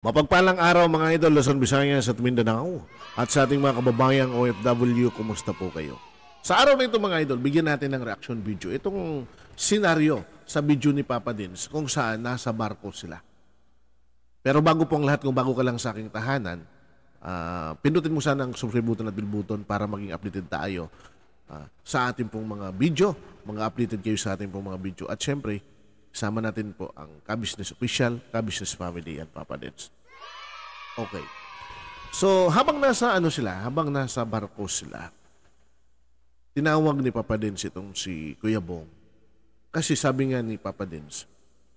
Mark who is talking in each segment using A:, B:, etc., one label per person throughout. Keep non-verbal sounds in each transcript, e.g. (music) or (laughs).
A: Mapagpalang araw mga idol, Luzon, Visayas at Mindanao at sa ating mga kababayang OFW, kumusta po kayo? Sa araw na ito mga idol, bigyan natin ng reaction video. Itong senaryo sa video ni Papa Dins kung saan nasa barko sila. Pero bago po ang lahat, kung bago ka lang sa aking tahanan, uh, pindutin mo sana ang subscribe button at bell button para maging updated tayo uh, sa ating pong mga video, mga updated kayo sa ating pong mga video. At syempre, Sama natin po ang ka-business official, ka-business family, at Papa Dance. Okay. So, habang nasa ano sila, habang nasa barko sila, tinawag ni Papa Dance itong si Kuya Bong. Kasi sabi nga ni Papa Dance,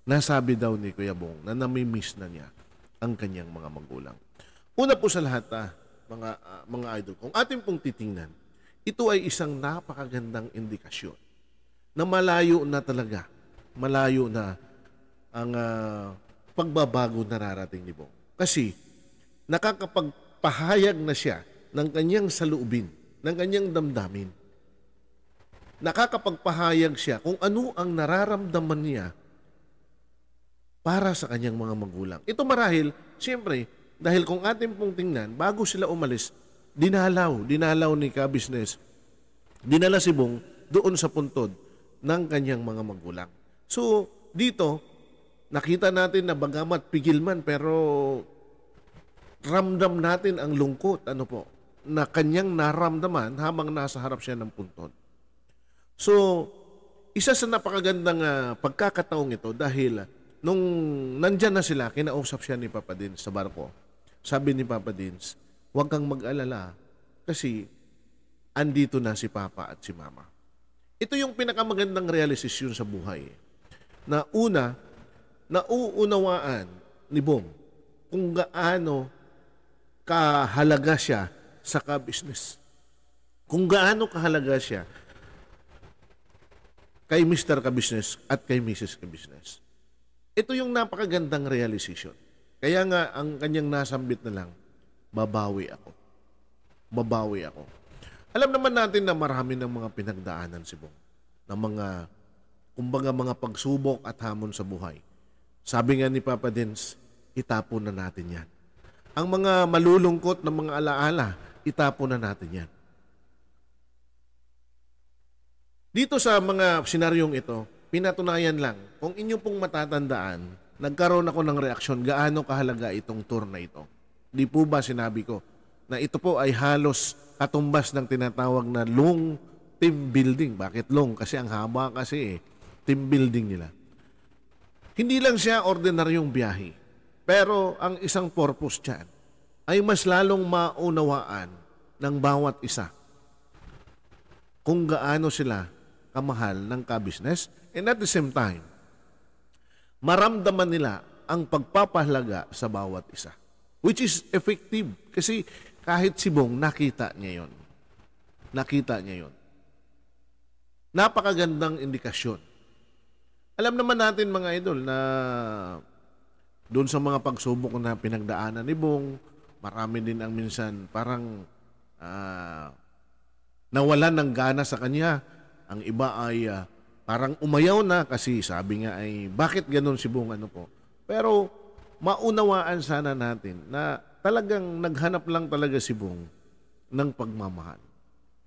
A: nasabi daw ni Kuya Bong na namimiss na niya ang kanyang mga magulang. Una po sa lahat, ah, mga, ah, mga idol, kung atin pong titingnan, ito ay isang napakagandang indikasyon na malayo na talaga malayo na ang uh, pagbabago nararating ni Bong. Kasi nakakapagpahayag na siya ng kanyang saluubin, ng kanyang damdamin. Nakakapagpahayag siya kung ano ang nararamdaman niya para sa kanyang mga magulang. Ito marahil, siyempre, dahil kung atin pong tingnan, bago sila umalis, dinalaw, dinalaw ni ka dinala si Bong doon sa puntod ng kanyang mga magulang. So, dito, nakita natin na bagamat pigil man, pero ramdam natin ang lungkot, ano po, na kanyang naramdaman habang nasa harap siya ng punton. So, isa sa napakagandang uh, pagkakataong ito dahil ah, nung nandyan na sila, kinausap siya ni Papa Dins sa barko. Sabi ni Papa Dins, huwag kang mag-alala kasi andito na si Papa at si Mama. Ito yung pinakamagandang realisasyon sa buhay. Eh na una, nauunawaan ni Bong kung gaano kahalaga siya sa ka-business. Kung gaano kahalaga siya kay Mr. Ka-business at kay Mrs. Ka-business. Ito yung napakagandang realization. Kaya nga, ang kanyang nasambit na lang, babawi ako. Babawi ako. Alam naman natin na marami ng mga pinagdaanan si Bong. Ng mga kumbaga mga pagsubok at hamon sa buhay. Sabi nga ni Papa Dins, itapon na natin yan. Ang mga malulungkot na mga alaala, itapon na natin yan. Dito sa mga senaryong ito, pinatunayan lang, kung inyo pong matatandaan, nagkaroon ako ng reaksyon gaano kahalaga itong tour na ito. Di po ba sinabi ko na ito po ay halos katumbas ng tinatawag na long team building. Bakit long? Kasi ang haba kasi eh team building nila. Hindi lang siya ordinaryong biyahe, pero ang isang purpose dyan ay mas lalong maunawaan ng bawat isa kung gaano sila kamahal ng ka-business and at the same time, maramdaman nila ang pagpapahalaga sa bawat isa. Which is effective kasi kahit si Bong nakita niya yon. Nakita niya yon. Napakagandang indikasyon alam naman natin mga idol na doon sa mga pagsubok na pinagdaanan ni Bong, marami din ang minsan parang uh, nawalan ng gana sa kanya. Ang iba ay uh, parang umayaw na kasi sabi nga ay bakit ganun si Bong ano po. Pero maunawaan sana natin na talagang naghanap lang talaga si Bong ng pagmamahal.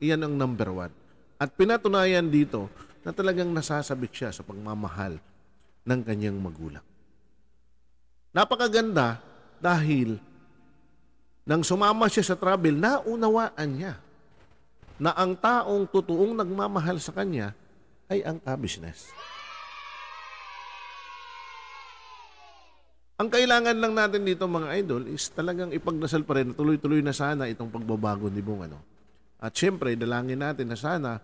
A: Iyan ang number one. At pinatunayan dito na talagang nasasabik siya sa pagmamahal ng kanyang magulang. Napakaganda dahil nang sumama siya sa travel, naunawaan niya na ang taong totoong nagmamahal sa kanya ay ang ka-business. Ang kailangan lang natin dito mga idol is talagang ipagdasal pa rin, tuloy-tuloy na sana itong pagbabago ni Bung ano, at syempre, dalangin natin na sana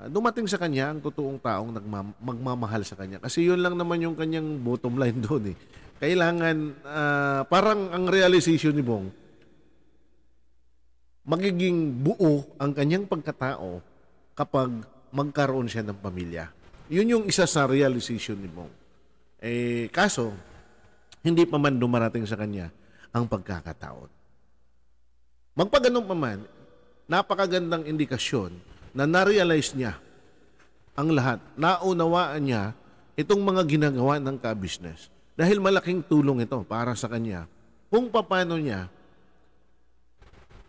A: uh, dumating sa kanya ang totoong taong nagma- magmamahal sa kanya. Kasi yun lang naman yung kanyang bottom line (laughs) doon eh. Kailangan, uh, parang ang realization ni Bong, magiging buo ang kanyang pagkatao kapag magkaroon siya ng pamilya. Yun yung isa sa realization ni Bong. Eh, kaso, hindi pa man dumarating sa kanya ang pagkakataon. Magpaganon pa man, napakagandang indikasyon na narealize niya ang lahat. Naunawaan niya itong mga ginagawa ng ka-business. Dahil malaking tulong ito para sa kanya kung paano niya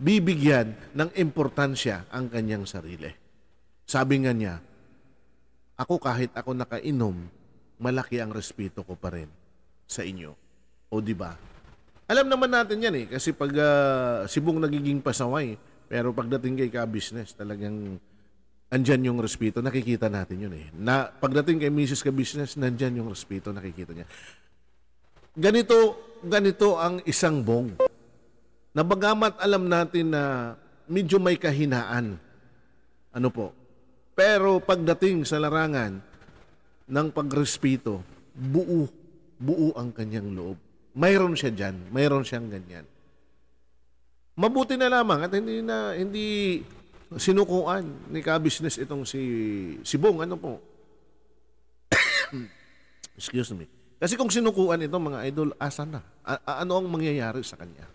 A: bibigyan ng importansya ang kanyang sarili. Sabi nga niya, ako kahit ako nakainom, malaki ang respeto ko pa rin sa inyo. O di ba? Alam naman natin 'yan eh kasi pag uh, ah, sibong nagiging pasaway, pero pagdating kay ka-business, talagang andyan yung respeto, nakikita natin yun eh. Na, pagdating kay Mrs. Ka-business, nandyan yung respeto, nakikita niya. Ganito, ganito ang isang bong. Na bagamat alam natin na medyo may kahinaan. Ano po? Pero pagdating sa larangan ng pagrespeto, buo, buo ang kanyang loob. Mayroon siya dyan, mayroon siyang ganyan. Mabuti na lamang at hindi na hindi sinukuan ni ka-business itong si si Bong ano po. (coughs) Excuse me. Kasi kung sinukuan ito mga idol, asa na? A- ano ang mangyayari sa kanya?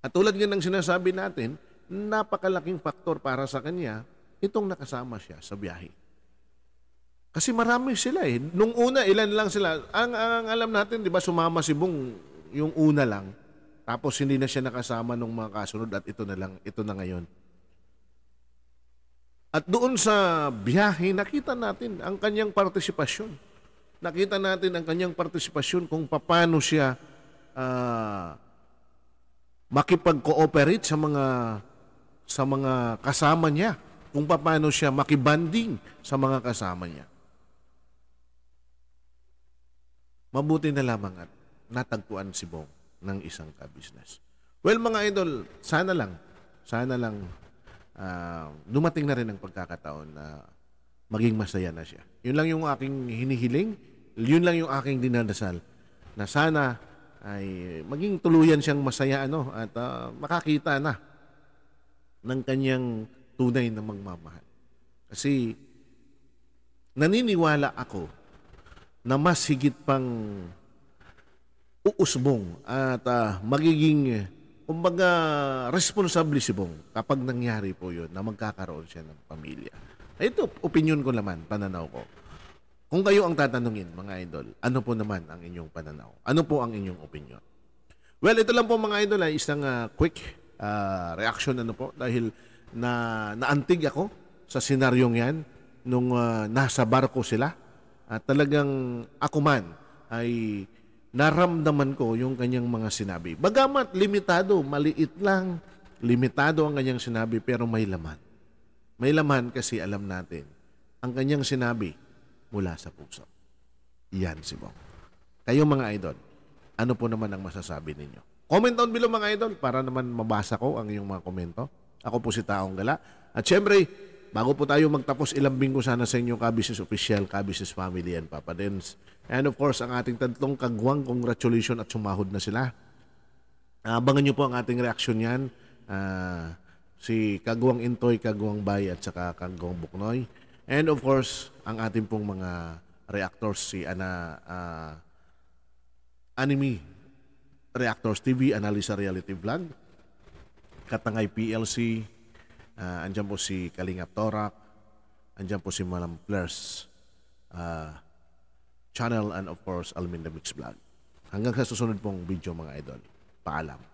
A: At tulad nga ng sinasabi natin, napakalaking faktor para sa kanya itong nakasama siya sa biyahe. Kasi marami sila eh. Nung una, ilan lang sila. Ang, ang alam natin, di ba, sumama si Bong yung una lang. Tapos hindi na siya nakasama nung mga kasunod at ito na lang, ito na ngayon. At doon sa biyahe, nakita natin ang kanyang partisipasyon. Nakita natin ang kanyang partisipasyon kung paano siya uh, makipag-cooperate sa mga sa mga kasama niya, kung paano siya makibanding sa mga kasama niya. Mabuti na lamang at natagpuan si Bong ng isang ka-business. Well, mga idol, sana lang, sana lang uh, dumating na rin ang pagkakataon na maging masaya na siya. Yun lang yung aking hinihiling, yun lang yung aking dinadasal na sana ay maging tuluyan siyang masaya ano at uh, makakita na ng kanyang tunay na magmamahal. Kasi naniniwala ako na mas higit pang uusbong at uh, magiging kumbaga responsable si Bong kapag nangyari po yun na magkakaroon siya ng pamilya. Ito, opinion ko naman, pananaw ko. Kung kayo ang tatanungin, mga idol, ano po naman ang inyong pananaw? Ano po ang inyong opinion? Well, ito lang po mga idol ay isang uh, quick uh, reaction ano po dahil na naantig ako sa senaryong yan nung uh, nasa barko sila at talagang ako man ay naramdaman ko yung kanyang mga sinabi. Bagamat limitado, maliit lang, limitado ang kanyang sinabi pero may laman. May laman kasi alam natin ang kanyang sinabi mula sa puso. Yan si Bong. Kayo mga idol, ano po naman ang masasabi ninyo? Comment down below mga idol para naman mabasa ko ang iyong mga komento. Ako po si Taong Gala. At syempre, Bago po tayo magtapos, ilambing ko sana sa inyo ka official, ka family, and Papa Dens. And of course, ang ating tatlong kagwang, congratulations at sumahod na sila. Ah, abangan nyo po ang ating reaction yan. Uh, ah, si Kagwang Intoy, Kagwang Bay, at saka Kagwang Buknoy. And of course, ang ating pong mga reactors, si Ana, uh, Anime Reactors TV, Analisa Reality Vlog, Katangay PLC, Uh, andyan po si Kalinga Torak, andyan po si Malam Plers, uh, ah, channel and of course Almin The Mix Vlog. Hanggang sa susunod pong video mga idol. Paalam.